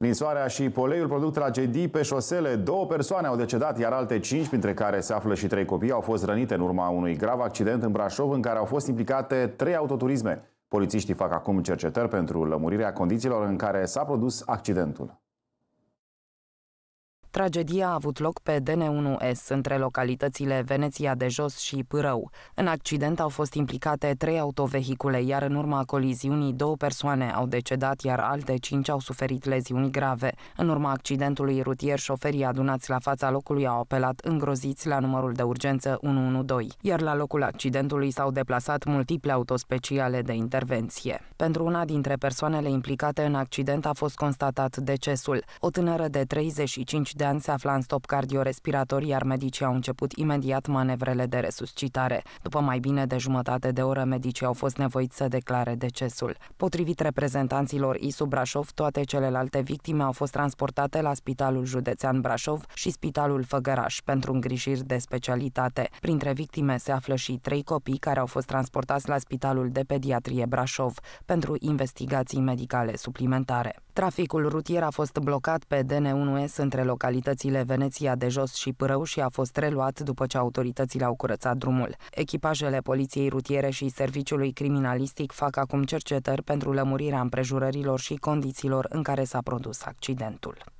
Ninsoarea și poleiul produc tragedii pe șosele. Două persoane au decedat, iar alte cinci, printre care se află și trei copii, au fost rănite în urma unui grav accident în Brașov, în care au fost implicate trei autoturisme. Polițiștii fac acum cercetări pentru lămurirea condițiilor în care s-a produs accidentul. Tragedia a avut loc pe DN1S între localitățile Veneția de Jos și Pârău. În accident au fost implicate trei autovehicule, iar în urma coliziunii două persoane au decedat, iar alte cinci au suferit leziuni grave. În urma accidentului rutier, șoferii adunați la fața locului au apelat îngroziți la numărul de urgență 112, iar la locul accidentului s-au deplasat multiple autospeciale de intervenție. Pentru una dintre persoanele implicate în accident a fost constatat decesul. O tânără de 35 de ani se afla în stop cardiorespirator, iar medicii au început imediat manevrele de resuscitare. După mai bine de jumătate de oră, medicii au fost nevoiți să declare decesul. Potrivit reprezentanților ISU Brașov, toate celelalte victime au fost transportate la Spitalul Județean Brașov și Spitalul Făgăraș pentru îngrijiri de specialitate. Printre victime se află și trei copii care au fost transportați la Spitalul de Pediatrie Brașov pentru investigații medicale suplimentare. Traficul rutier a fost blocat pe DN1S între locații localitățile Veneția de Jos și Pârău și a fost reluat după ce autoritățile au curățat drumul. Echipajele Poliției Rutiere și Serviciului Criminalistic fac acum cercetări pentru lămurirea împrejurărilor și condițiilor în care s-a produs accidentul.